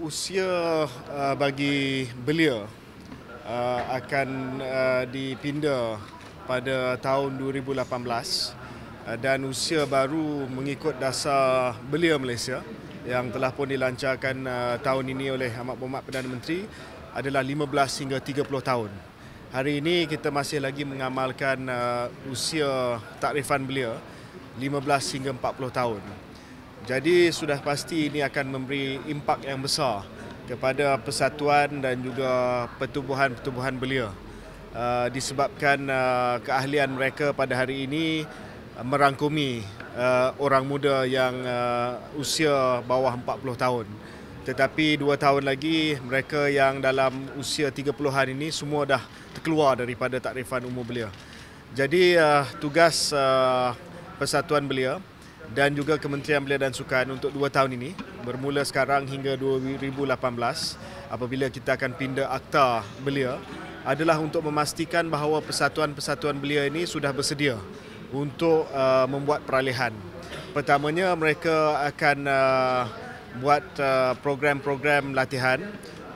usia uh, bagi belia uh, akan uh, dipinda pada tahun 2018 dan usia baru mengikut dasar belia Malaysia yang telah pun dilancarkan tahun ini oleh Ahmad Bomat Perdana Menteri adalah 15 hingga 30 tahun. Hari ini kita masih lagi mengamalkan usia takrifan belia 15 hingga 40 tahun. Jadi sudah pasti ini akan memberi impak yang besar kepada persatuan dan juga pertubuhan-pertubuhan belia. Eh, disebabkan eh, keahlian mereka pada hari ini eh, merangkumi orang muda yang usia bawah 40 tahun. Tetapi dua tahun lagi mereka yang dalam usia 30-an ini semua dah terkeluar daripada takrifan umur belia. Jadi tugas persatuan belia dan juga Kementerian Belia dan Sukan untuk dua tahun ini bermula sekarang hingga 2018 apabila kita akan pindah akta belia adalah untuk memastikan bahawa persatuan-persatuan belia ini sudah bersedia untuk uh, membuat peralihan. Pertamanya mereka akan uh, buat uh, program-program latihan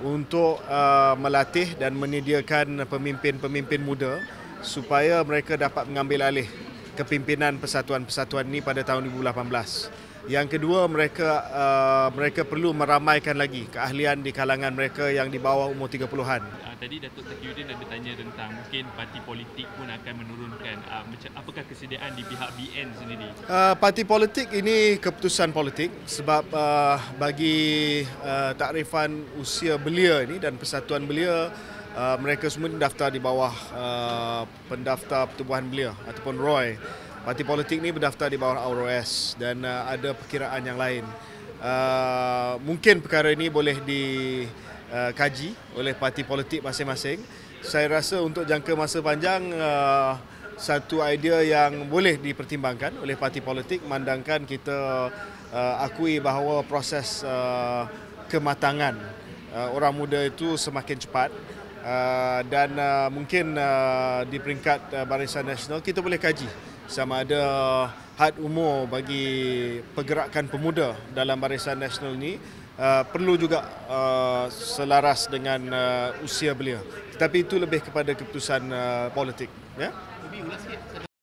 untuk uh, melatih dan menyediakan pemimpin-pemimpin muda supaya mereka dapat mengambil alih kepimpinan persatuan-persatuan ini pada tahun 2018. Yang kedua, mereka uh, mereka perlu meramaikan lagi keahlian di kalangan mereka yang di bawah umur 30-an. Uh, ah, tadi Datuk Takiuddin ada tanya tentang mungkin parti politik pun akan menurunkan. Uh, apakah kesediaan di pihak BN sendiri? Uh, parti politik ini keputusan politik sebab uh, bagi uh, takrifan usia belia ini dan persatuan belia, Uh, mereka semua mendaftar di bawah uh, pendaftar pertubuhan belia ataupun ROY. Parti politik ni berdaftar di bawah ROS dan uh, ada perkiraan yang lain. Uh, mungkin perkara ini boleh dikaji uh, oleh parti politik masing-masing. Saya rasa untuk jangka masa panjang uh, satu idea yang boleh dipertimbangkan oleh parti politik mandangkan kita uh, akui bahawa proses uh, kematangan uh, orang muda itu semakin cepat Ah, dan uh, mungkin uh, di peringkat uh, barisan nasional kita boleh kaji sama ada had umur bagi pergerakan pemuda dalam barisan nasional ini uh, perlu juga uh, selaras dengan uh, usia belia, tetapi itu lebih kepada keputusan uh, politik yeah? Ya.